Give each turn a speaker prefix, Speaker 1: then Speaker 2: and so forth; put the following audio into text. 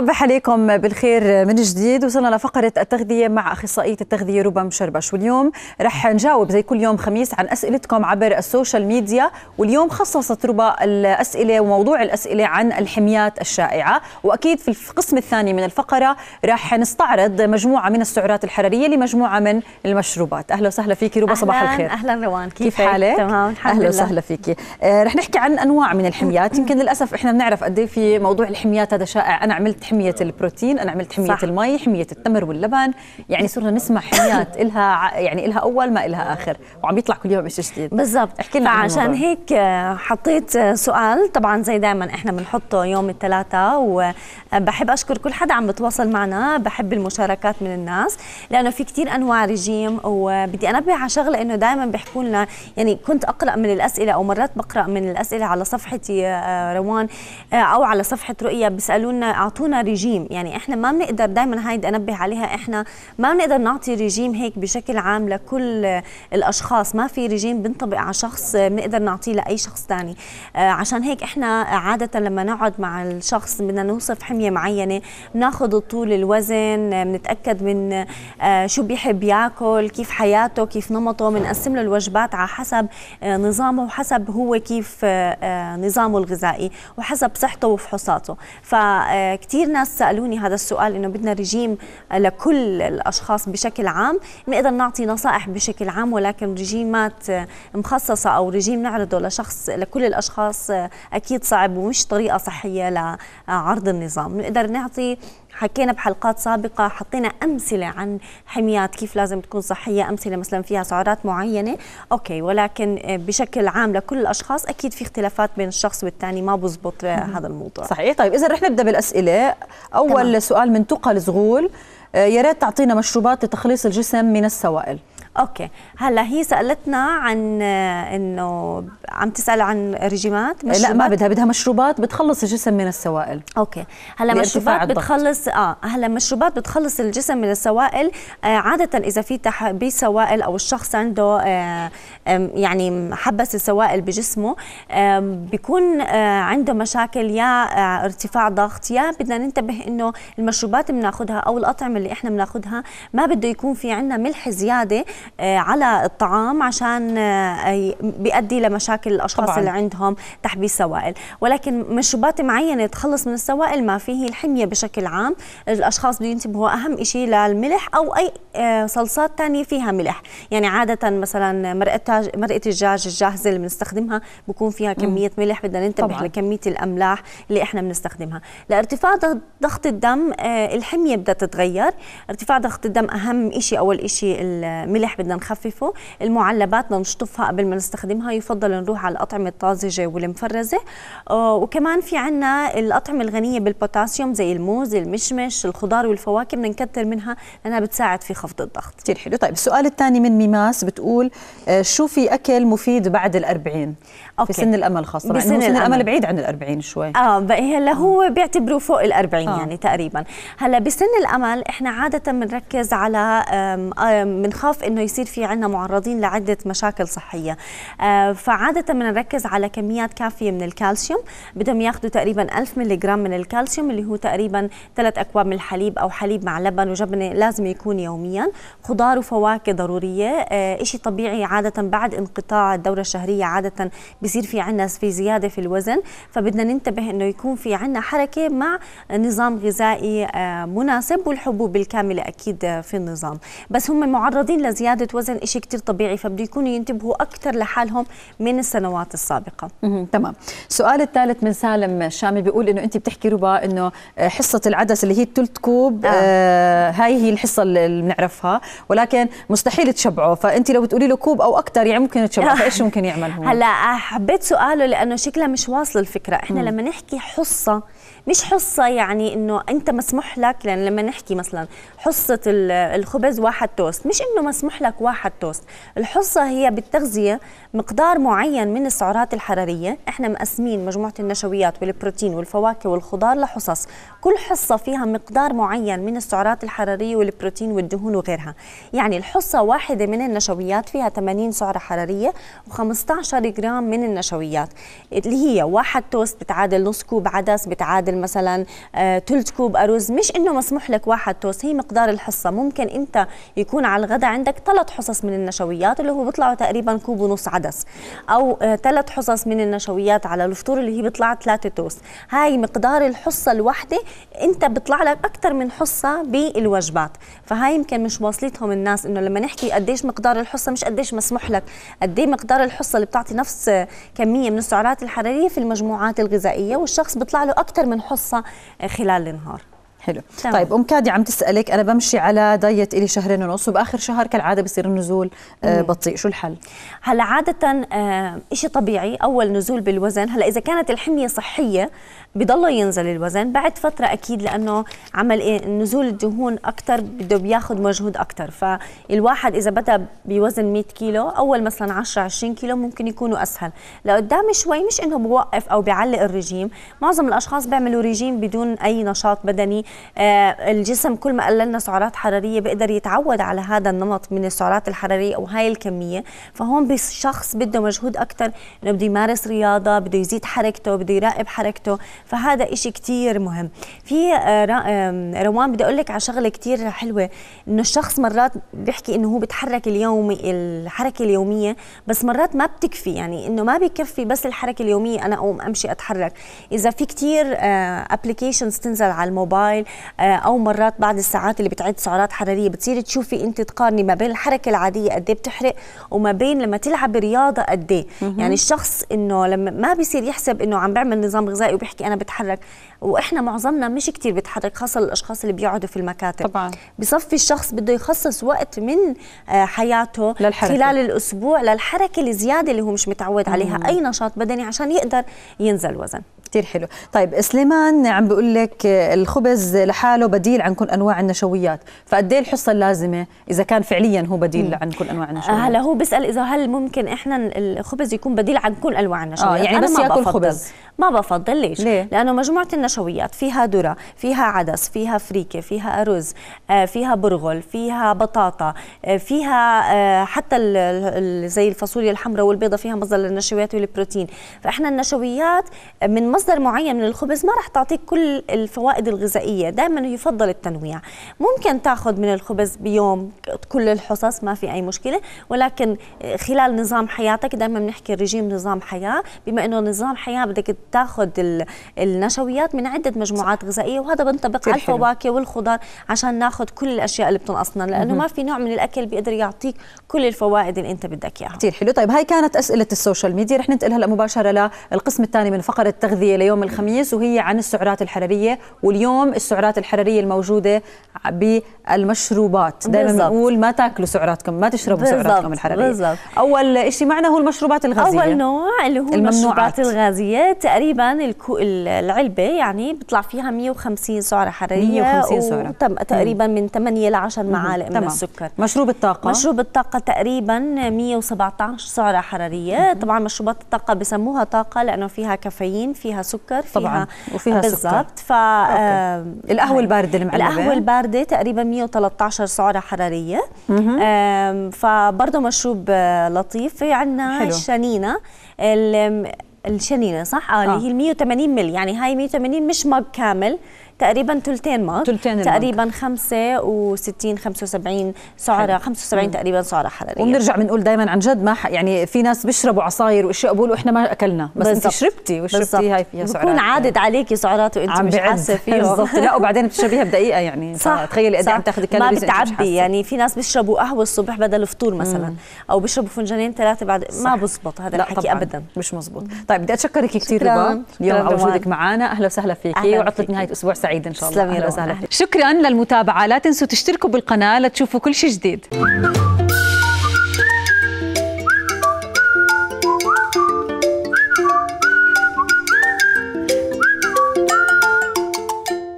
Speaker 1: صبح عليكم بالخير من جديد وصلنا لفقرة التغذية مع أخصائية التغذية ربا مشربش واليوم رح نجاوب زي كل يوم خميس عن أسئلتكم عبر السوشيال ميديا واليوم خصصت ربا الأسئلة وموضوع الأسئلة عن الحميات الشائعة وأكيد في القسم الثاني من الفقرة رح نستعرض مجموعة من السعرات الحرارية لمجموعة من المشروبات أهلا وسهلا فيك ربا أهلاً صباح الخير أهلا
Speaker 2: روان كيف, كيف حالك؟ تمام الحمد أهلا وسهلا
Speaker 1: فيك آه، رح نحكي عن أنواع من الحميات يمكن للأسف إحنا بنعرف قد إيه في موضوع الحميات هذا شائع أنا عملت حميه آه. البروتين انا عملت حميه صح. المي حميه التمر واللبن يعني صرنا نسمع حميات إلها يعني إلها اول ما إلها اخر وعم يطلع كل يوم شيء جديد بالضبط احكي لنا عشان هيك آه، حطيت آه، سؤال
Speaker 2: طبعا زي دائما احنا بنحطه يوم الثلاثاء وبحب اشكر كل حدا عم بتواصل معنا بحب المشاركات من الناس لانه في كثير انواع رجيم وبدي انبه على شغله انه دائما بيحكوا لنا يعني كنت اقرا من الاسئله او مرات بقرا من الاسئله على صفحتي روان او على صفحه رؤيا بيسالونا اعطونا ريجيم يعني احنا ما بنقدر دائما هيدي انبه عليها احنا ما بنقدر نعطي ريجيم هيك بشكل عام لكل الاشخاص ما في ريجيم بنطبق على شخص بنقدر نعطيه لاي شخص ثاني آه، عشان هيك احنا عاده لما نقعد مع الشخص بدنا نوصف حميه معينه بناخذ الطول الوزن بنتاكد من آه، شو بيحب ياكل كيف حياته كيف نمطه بنقسم له الوجبات على حسب آه، نظامه وحسب هو كيف نظامه الغذائي وحسب صحته وفحوصاته فكتير كثير ناس سالوني هذا السؤال انه بدنا رجيم لكل الاشخاص بشكل عام بنقدر نعطي نصائح بشكل عام ولكن رجيمات مخصصه او رجيم نعرضه لشخص لكل الاشخاص اكيد صعب ومش طريقه صحيه لعرض النظام بنقدر نعطي حكينا بحلقات سابقة حطينا أمثلة عن حميات كيف لازم تكون صحية أمثلة مثلا فيها سعرات معينة أوكي ولكن آه، بشكل عام لكل الأشخاص أكيد في اختلافات بين الشخص
Speaker 1: والثاني ما بزبط آه، هذا الموضوع صحيح طيب إذا رح نبدأ بالأسئلة أول تمام. سؤال من تقى الزغول آه، يا ريت تعطينا مشروبات لتخليص الجسم من السوائل اوكي هلا
Speaker 2: هي سالتنا عن آه، انه عم تسال عن رجيمات لا ما بدها
Speaker 1: بدها مشروبات بتخلص الجسم من السوائل اوكي هلا مشروبات بتخلص
Speaker 2: اه هلا مشروبات بتخلص الجسم من السوائل آه عاده اذا في تحبيس سوائل او الشخص عنده آه يعني حبس السوائل بجسمه آه بيكون آه عنده مشاكل يا آه ارتفاع ضغط يا بدنا ننتبه انه المشروبات بناخذها او الاطعمه اللي احنا بناخذها ما بده يكون في عندنا ملح زياده آه، على الطعام عشان آه، بيؤدي لمشاكل الاشخاص طبعاً. اللي عندهم تحبيس سوائل ولكن مشروبات معينه تخلص من السوائل ما فيه الحميه بشكل عام الاشخاص بده ينتبهوا اهم شيء للملح او اي آه، صلصات ثانيه فيها ملح يعني عاده مثلا مرقه مرقه الدجاج الجاهزه اللي بنستخدمها بكون فيها كميه ملح بدنا ننتبه طبعاً. لكميه الاملاح اللي احنا بنستخدمها لارتفاع ضغط الدم الحميه بدها تتغير ارتفاع ضغط الدم اهم شيء اول شيء الملح الملح بدنا نخففه المعلبات بدنا نشطفها قبل ما نستخدمها يفضل نروح على الأطعمة الطازجة والمفرزة آه، وكمان في عنا الأطعمة الغنية بالبوتاسيوم زي الموز المشمش الخضار
Speaker 1: والفواكه بدنا نكتر منها لأنها بتساعد في خفض الضغط كثير حلو طيب السؤال الثاني من ميماس بتقول آه، شو في أكل مفيد بعد الأربعين أوكي. في سن الامل خاصه بسن يعني سن الامل, الأمل بعيد عن الأربعين شوي اه هلا هو بيعتبروا فوق الأربعين آه. يعني تقريبا هلا بسن
Speaker 2: الامل احنا عاده بنركز على بنخاف انه يصير في عندنا معرضين لعده مشاكل صحيه آه، فعاده بنركز على كميات كافيه من الكالسيوم بدهم ياخذوا تقريبا 1000 ملغ من الكالسيوم اللي هو تقريبا ثلاث اكواب من الحليب او حليب مع لبن وجبنه لازم يكون يوميا خضار وفواكه ضروريه آه، شيء طبيعي عاده بعد انقطاع الدوره الشهريه عاده بصير في عندنا في زياده في الوزن فبدنا ننتبه انه يكون في عندنا حركه مع نظام غذائي آه، مناسب والحبوب الكامله اكيد آه، في النظام بس هم معرضين لزياده وزن شيء كثير طبيعي
Speaker 1: فبده يكونوا ينتبهوا اكثر لحالهم من السنوات السابقه تمام السؤال الثالث من سالم الشامي بيقول انه انت بتحكي ربا انه آه، حصه العدس اللي هي الثلث كوب آه. آه هاي هي الحصه اللي بنعرفها ولكن مستحيل تشبعه فانت لو بتقولي له كوب او اكثر يعني ممكن تشبعه فايش ممكن يعمل هو هلا
Speaker 2: حبيت سؤاله لانه شكلها مش واصل الفكره احنا م. لما نحكي حصه مش حصه يعني انه انت مسموح لك لان لما نحكي مثلا حصه الخبز واحد توست مش انه مسموح لك واحد توست الحصه هي بالتغذيه مقدار معين من السعرات الحراريه احنا مقسمين مجموعه النشويات والبروتين والفواكه والخضار لحصص كل حصه فيها مقدار معين من السعرات الحراريه والبروتين والدهون وغيرها يعني الحصه واحده من النشويات فيها 80 سعره حراريه و15 جرام من النشويات اللي هي واحد توست بتعادل نص كوب عدس بتعادل مثلا ثلث آه، كوب أرز مش إنه مسموح لك واحد توس هي مقدار الحصة ممكن أنت يكون على الغداء عندك ثلاث حصص من النشويات اللي هو بيطلعوا تقريبا كوب ونص عدس أو ثلاث آه، حصص من النشويات على الفطور اللي هي بيطلع ثلاثة توس هاي مقدار الحصة الواحدة أنت بيطلع لك أكثر من حصة بالوجبات فهاي يمكن مش واصلتهم الناس إنه لما نحكي قديش مقدار الحصة مش قديش مسموح لك قد إيه مقدار الحصة اللي بتعطي نفس آه، كمية من السعرات الحرارية في المجموعات الغذائية والشخص بيطلع له أكثر من بنحصها خلال النهار
Speaker 1: حلو تمام. طيب ام كادي عم تسالك انا بمشي على دايت الي شهرين ونص وباخر شهر كالعاده بصير النزول آه بطيء شو الحل
Speaker 2: هلا عاده آه شيء طبيعي اول نزول بالوزن هلا اذا كانت الحميه صحيه بضل ينزل الوزن بعد فتره اكيد لانه عمل إيه نزول الدهون اكثر بده بياخذ مجهود اكثر فالواحد اذا بدا بوزن 100 كيلو اول مثلا 10 20 كيلو ممكن يكونوا اسهل لقدام شوي مش انه بوقف او بيعلق الرجيم معظم الاشخاص بيعملوا رجيم بدون اي نشاط بدني آه الجسم كل ما قللنا سعرات حراريه بيقدر يتعود على هذا النمط من السعرات الحراريه او هاي الكميه فهون بشخص بده مجهود اكثر انه بده يمارس رياضه بده يزيد حركته بده يراقب حركته فهذا إشي كتير مهم في آه، روان بدي أقول لك على شغلة كتير حلوة إنه الشخص مرات بيحكي إنه هو بتحرك اليوم الحركة اليومية بس مرات ما بتكفي يعني إنه ما بيكفي بس الحركة اليومية أنا أقوم أمشي أتحرك إذا في كتير أبليكيشنز آه، تنزل على الموبايل آه، أو مرات بعد الساعات اللي بتعد سعرات حرارية بتصير تشوفي أنت تقارني ما بين الحركة العادية قد إيه بتحرق وما بين لما تلعب رياضة قد إيه. يعني الشخص إنه لما ما بيصير يحسب إنه عم بعمل نظام غذائي وبيحكي أنا بتحرك واحنا معظمنا مش كتير بتحرك خاصه الاشخاص اللي بيقعدوا في المكاتب طبعا بصفي الشخص بده يخصص وقت من آه، حياته للحركة. خلال الاسبوع للحركه الزياده اللي هو مش متعود عليها مم. اي نشاط بدني عشان يقدر ينزل وزن
Speaker 1: كثير حلو طيب سليمان عم بيقول لك الخبز لحاله بديل عن كل انواع النشويات فقد ايه الحصه اللازمه اذا كان فعليا هو بديل مم. عن كل انواع آه، النشويات هلا هو بيسال
Speaker 2: اذا هل ممكن احنا الخبز يكون بديل عن كل انواع النشويات آه يعني بس ياكل خبز ما بفضل ليش ليه؟ لانه مجموعه النشويات فيها ذره فيها عدس فيها فريكه فيها ارز آه، فيها برغل فيها بطاطا آه، فيها حتى زي الفاصوليا الحمراء والبيضه فيها مصدر للنشويات والبروتين فاحنا النشويات من مصدر معين من الخبز ما رح تعطيك كل الفوائد الغذائيه دائما يفضل التنويع ممكن تاخذ من الخبز بيوم كل الحصص ما في اي مشكله ولكن خلال نظام حياتك دائما بنحكي رجيم نظام حياه بما انه نظام حياه بدك تاخذ النشويات من عده مجموعات غذائيه وهذا بنطبق على الفواكه والخضار عشان ناخذ كل الاشياء اللي بتنقصنا لانه ما في نوع من الاكل بيقدر يعطيك كل الفوائد اللي انت
Speaker 1: بدك اياها كثير حلو طيب هاي كانت اسئله السوشيال ميديا رح ننتقل هلا مباشره للقسم الثاني من فقره التغذيه الحراريه ليوم الخميس وهي عن السعرات الحرارية واليوم السعرات الحرارية الموجودة بالمشروبات دائما بنقول ما تاكلوا سعراتكم ما تشربوا بالزبط. سعراتكم الحرارية بالزبط. أول شيء معنا هو المشروبات الغازية أول
Speaker 2: نوع اللي هو المشروبات
Speaker 1: الغازية تقريبا
Speaker 2: الكو العلبة يعني بيطلع فيها 150 سعرة حرارية 150 سعرة تقريبا من 8 ل 10
Speaker 1: معالق من السكر مشروب الطاقة مشروب
Speaker 2: الطاقة تقريبا 117 سعرة حرارية مم. طبعا مشروبات الطاقة بسموها طاقة لأنه فيها كافيين فيها سكر فيها طبعا
Speaker 1: وفيها بالضبط
Speaker 2: ف القهوه يعني البارده المعلبه القهوه البارده تقريبا 113 سعره حراريه فبرضه مشروب آه، لطيف في عندنا الشنينه الشنينه صح؟ آه, اللي آه. هي 180 مل يعني هاي 180 مش مج كامل تقريبا ثلثين ماك ثلثين تقريبا
Speaker 1: 65 75 سعره 75 تقريبا سعره حراريه وبنرجع بنقول دائما عن جد ما يعني في ناس بيشربوا عصاير واشياء بيقولوا احنا ما اكلنا بس بالزبط. انت شربتي وشربتي هاي فيها سعرات بكون عادت عليكي سعرات وانت مش حاسه فيها بالضبط لا وبعدين بتشربيها بدقيقه يعني صح
Speaker 2: تخيلي قد إيه عم تاخذي كالوريز ما بتعبي يعني في ناس بيشربوا قهوه الصبح بدل فطور مثلا مم. او بيشربوا
Speaker 1: فنجانين ثلاثه بعد ما بزبط هذا الحكي ابدا مش مزبوط طيب بدي اتشكرك كثير ربا اليوم على وجودك معنا اهلا وسهلا فيكي وعطله نهايه اسبوع سعيد سعيد ان شاء الله شكرا للمتابعه لا تنسوا تشتركوا بالقناه لتشوفوا كل شيء جديد